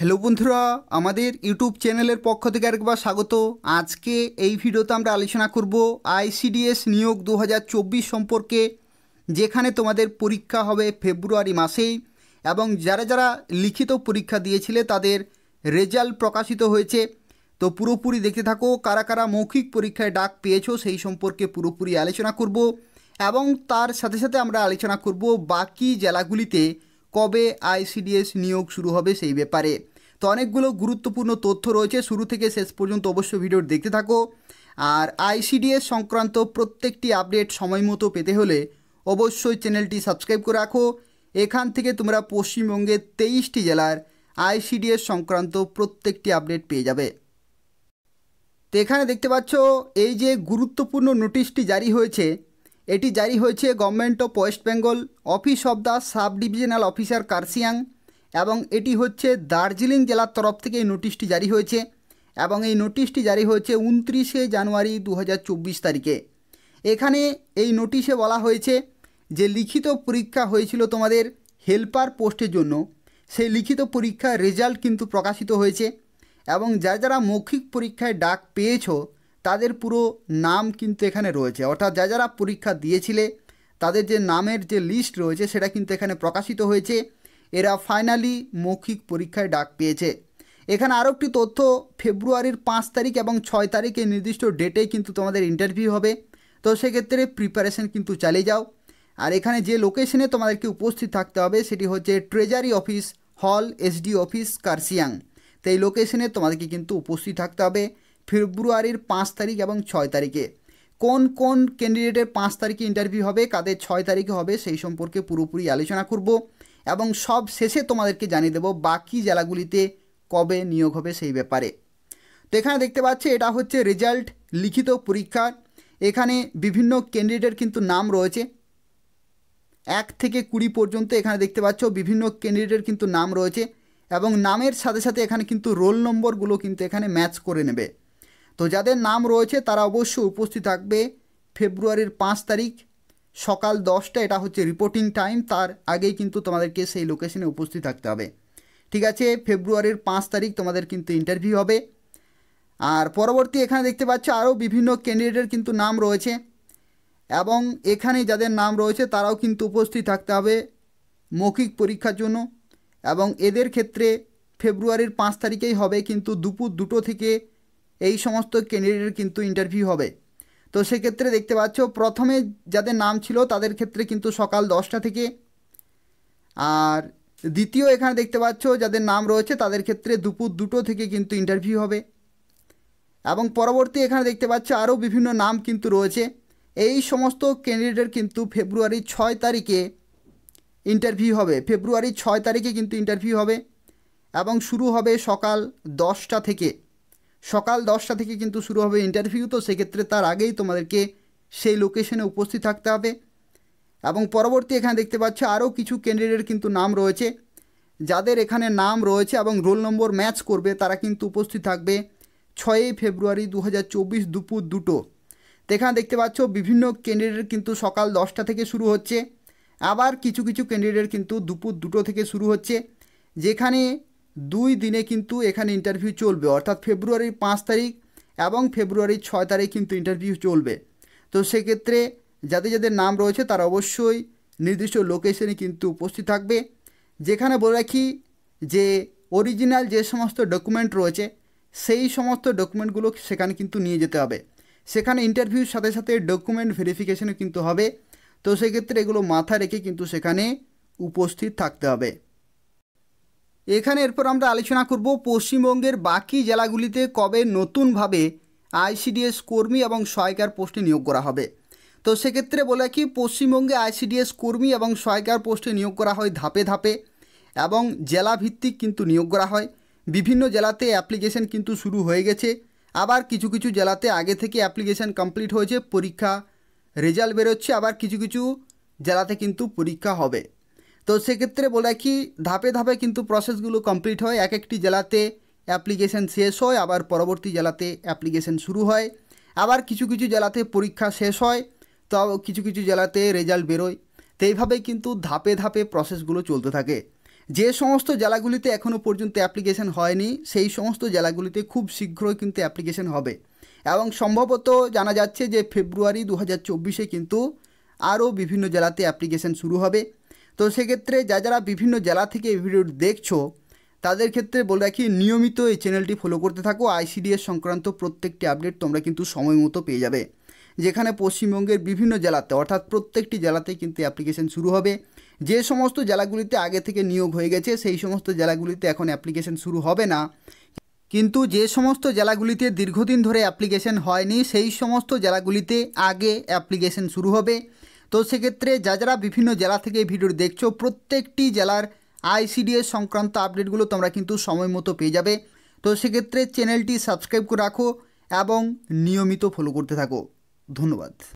hello বন্ধুরা আমাদের YouTube চ্যানেলের পক্ষ থেকে আরেকবার স্বাগত আজকে এই ভিডিওতে আমরা আলোচনা করব আইসিডিএস নিয়োগ দু সম্পর্কে যেখানে তোমাদের পরীক্ষা হবে ফেব্রুয়ারি মাসেই এবং যারা যারা লিখিত পরীক্ষা দিয়েছিলে তাদের রেজাল্ট প্রকাশিত হয়েছে তো পুরোপুরি দেখতে থাকো কারা কারা মৌখিক পরীক্ষায় ডাক পেয়েছো সেই সম্পর্কে পুরোপুরি আলোচনা করব এবং তার সাথে সাথে আমরা আলোচনা করব বাকি জেলাগুলিতে কবে আইসিডিএস নিয়োগ শুরু হবে সেই ব্যাপারে তো অনেকগুলো গুরুত্বপূর্ণ তথ্য রয়েছে শুরু থেকে শেষ পর্যন্ত অবশ্যই ভিডিও দেখতে থাকো আর আইসিডিএস সংক্রান্ত প্রত্যেকটি আপডেট সময় মতো পেতে হলে অবশ্যই চ্যানেলটি সাবস্ক্রাইব করে রাখো এখান থেকে তোমরা পশ্চিমবঙ্গের তেইশটি জেলার আইসিডিএস সংক্রান্ত প্রত্যেকটি আপডেট পেয়ে যাবে তো এখানে দেখতে পাচ্ছ এই যে গুরুত্বপূর্ণ নোটিশটি জারি হয়েছে এটি জারি হয়েছে government of West Bengal office of the sub divisional officer Kurseong এবং এটি হচ্ছে দার্জিলিং জেলার তরফ থেকে এই নোটিশটি জারি হয়েছে এবং এই নোটিশটি জারি হয়েছে উনত্রিশে জানুয়ারি দু তারিখে এখানে এই নোটিশে বলা হয়েছে যে লিখিত পরীক্ষা হয়েছিল তোমাদের হেল্পার পোস্টের জন্য সেই লিখিত পরীক্ষার রেজাল্ট কিন্তু প্রকাশিত হয়েছে এবং যারা যারা মৌখিক পরীক্ষায় ডাক পেয়েছো তাদের পুরো নাম কিন্তু এখানে রয়েছে অর্থাৎ যা যারা পরীক্ষা দিয়েছিলে তাদের যে নামের যে লিস্ট রয়েছে সেটা কিন্তু এখানে প্রকাশিত হয়েছে এরা ফাইনালি মৌখিক পরীক্ষায় ডাক পেয়েছে এখানে আরও একটি তথ্য ফেব্রুয়ারির পাঁচ তারিখ এবং ছয় তারিখে নির্দিষ্ট ডেটে কিন্তু তোমাদের ইন্টারভিউ হবে তো সেক্ষেত্রে প্রিপারেশন কিন্তু চালিয়ে যাও আর এখানে যে লোকেশনে তোমাদেরকে উপস্থিত থাকতে হবে সেটি হচ্ছে ট্রেজারি অফিস হল এসডি অফিস কার্সিয়াং তো এই লোকেশনে তোমাদেরকে কিন্তু উপস্থিত থাকতে হবে ফেব্রুয়ারির পাঁচ তারিখ এবং ছয় তারিখে কোন কোন ক্যান্ডিডেটের পাঁচ তারিখে ইন্টারভিউ হবে কাদের ছয় তারিখে হবে সেই সম্পর্কে পুরোপুরি আলোচনা করব এবং সব শেষে তোমাদেরকে জানিয়ে দেব বাকি জেলাগুলিতে কবে নিয়োগ হবে সেই ব্যাপারে তো এখানে দেখতে পাচ্ছি এটা হচ্ছে রেজাল্ট লিখিত পরীক্ষার এখানে বিভিন্ন ক্যান্ডিডেটের কিন্তু নাম রয়েছে এক থেকে কুড়ি পর্যন্ত এখানে দেখতে পাচ্ছ বিভিন্ন ক্যান্ডিডেটের কিন্তু নাম রয়েছে এবং নামের সাথে সাথে এখানে কিন্তু রোল নম্বরগুলো কিন্তু এখানে ম্যাচ করে নেবে তো যাদের নাম রয়েছে তারা অবশ্যই উপস্থিত থাকবে ফেব্রুয়ারির পাঁচ তারিখ সকাল দশটা এটা হচ্ছে রিপোর্টিং টাইম তার আগেই কিন্তু তোমাদেরকে সেই লোকেশনে উপস্থিত থাকতে হবে ঠিক আছে ফেব্রুয়ারির পাঁচ তারিখ তোমাদের কিন্তু ইন্টারভিউ হবে আর পরবর্তী এখানে দেখতে পাচ্ছ আরও বিভিন্ন ক্যান্ডিডেটের কিন্তু নাম রয়েছে এবং এখানে যাদের নাম রয়েছে তারাও কিন্তু উপস্থিত থাকতে হবে মৌখিক পরীক্ষার জন্য এবং এদের ক্ষেত্রে ফেব্রুয়ারির পাঁচ তারিখেই হবে কিন্তু দুপুর দুটো থেকে এই সমস্ত ক্যান্ডিডেটের কিন্তু ইন্টারভিউ হবে তো সেক্ষেত্রে দেখতে পাচ্ছ প্রথমে যাদের নাম ছিল তাদের ক্ষেত্রে কিন্তু সকাল দশটা থেকে আর দ্বিতীয় এখানে দেখতে পাচ্ছ যাদের নাম রয়েছে তাদের ক্ষেত্রে দুপুর দুটো থেকে কিন্তু ইন্টারভিউ হবে এবং পরবর্তী এখানে দেখতে পাচ্ছ আরও বিভিন্ন নাম কিন্তু রয়েছে এই সমস্ত ক্যান্ডিডেটের কিন্তু ফেব্রুয়ারি ছয় তারিখে ইন্টারভিউ হবে ফেব্রুয়ারি ছয় তারিখে কিন্তু ইন্টারভিউ হবে এবং শুরু হবে সকাল দশটা থেকে সকাল দশটা থেকে কিন্তু শুরু হবে ইন্টারভিউ তো সেক্ষেত্রে তার আগেই তোমাদেরকে সেই লোকেশনে উপস্থিত থাকতে হবে এবং পরবর্তী এখানে দেখতে পাচ্ছ আরও কিছু ক্যান্ডিডেট কিন্তু নাম রয়েছে যাদের এখানে নাম রয়েছে এবং রোল নম্বর ম্যাচ করবে তারা কিন্তু উপস্থিত থাকবে ছয়ই ফেব্রুয়ারি দু দুপুর দুটো তো এখানে দেখতে পাচ্ছ বিভিন্ন ক্যান্ডিডেট কিন্তু সকাল দশটা থেকে শুরু হচ্ছে আবার কিছু কিছু ক্যান্ডিডেট কিন্তু দুপুর দুটো থেকে শুরু হচ্ছে যেখানে দুই দিনে কিন্তু এখানে ইন্টারভিউ চলবে অর্থাৎ ফেব্রুয়ারির পাঁচ তারিখ এবং ফেব্রুয়ারির ছয় তারিখ কিন্তু ইন্টারভিউ চলবে তো সেক্ষেত্রে যাদের যাদের নাম রয়েছে তারা অবশ্যই নির্দিষ্ট লোকেশনে কিন্তু উপস্থিত থাকবে যেখানে বলে রাখি যে অরিজিনাল যে সমস্ত ডকুমেন্ট রয়েছে সেই সমস্ত ডকুমেন্টগুলো সেখানে কিন্তু নিয়ে যেতে হবে সেখানে ইন্টারভিউর সাথে সাথে ডকুমেন্ট ভেরিফিকেশনও কিন্তু হবে তো সেক্ষেত্রে এগুলো মাথা রেখে কিন্তু সেখানে উপস্থিত থাকতে হবে এখানে এরপর আমরা আলোচনা করব পশ্চিমবঙ্গের বাকি জেলাগুলিতে কবে নতুনভাবে আইসিডিএস কর্মী এবং সহায়কার পোস্টে নিয়োগ করা হবে তো সেক্ষেত্রে বলে কি পশ্চিমবঙ্গে আইসিডিএস কর্মী এবং সহায়কার পোস্টে নিয়োগ করা হয় ধাপে ধাপে এবং জেলাভিত্তিক কিন্তু নিয়োগ করা হয় বিভিন্ন জেলাতে অ্যাপ্লিকেশন কিন্তু শুরু হয়ে গেছে আবার কিছু কিছু জেলাতে আগে থেকে অ্যাপ্লিকেশন কমপ্লিট হয়েছে পরীক্ষা রেজাল্ট বেরোচ্ছে আবার কিছু কিছু জেলাতে কিন্তু পরীক্ষা হবে তো সেক্ষেত্রে বলে রাখি ধাপে ধাপে কিন্তু প্রসেসগুলো কমপ্লিট হয় এক একটি জেলাতে অ্যাপ্লিকেশন শেষ হয় আবার পরবর্তী জেলাতে অ্যাপ্লিকেশন শুরু হয় আবার কিছু কিছু জেলাতে পরীক্ষা শেষ হয় তো কিছু কিছু জেলাতে রেজাল্ট বেরোয় তো এইভাবেই কিন্তু ধাপে ধাপে প্রসেসগুলো চলতে থাকে যে সমস্ত জেলাগুলিতে এখনও পর্যন্ত অ্যাপ্লিকেশন হয়নি সেই সমস্ত জেলাগুলিতে খুব শীঘ্রই কিন্তু অ্যাপ্লিকেশন হবে এবং সম্ভবত জানা যাচ্ছে যে ফেব্রুয়ারি দু হাজার কিন্তু আরও বিভিন্ন জেলাতে অ্যাপ্লিকেশন শুরু হবে তো সেক্ষেত্রে যা যারা বিভিন্ন জেলা থেকে এই ভিডিওটি দেখছো তাদের ক্ষেত্রে বলে রাখি নিয়মিত এই চ্যানেলটি ফলো করতে থাকো আইসিডিএস সংক্রান্ত প্রত্যেকটি আপডেট তোমরা কিন্তু সময় মতো পেয়ে যাবে যেখানে পশ্চিমবঙ্গের বিভিন্ন জেলাতে অর্থাৎ প্রত্যেকটি জেলাতে কিন্তু অ্যাপ্লিকেশন শুরু হবে যে সমস্ত জেলাগুলিতে আগে থেকে নিয়োগ হয়ে গেছে সেই সমস্ত জেলাগুলিতে এখন অ্যাপ্লিকেশন শুরু হবে না কিন্তু যে সমস্ত জেলাগুলিতে দীর্ঘদিন ধরে অ্যাপ্লিকেশন হয়নি সেই সমস্ত জেলাগুলিতে আগে অ্যাপ্লিকেশন শুরু হবে তো সেক্ষেত্রে যা যারা বিভিন্ন জেলা থেকে এই ভিডিও দেখছো প্রত্যেকটি জেলার আইসিডিএস সংক্রান্ত আপডেটগুলো তোমরা কিন্তু সময় মতো পেয়ে যাবে তো সেক্ষেত্রে চ্যানেলটি সাবস্ক্রাইব করে রাখো এবং নিয়মিত ফলো করতে থাকো ধন্যবাদ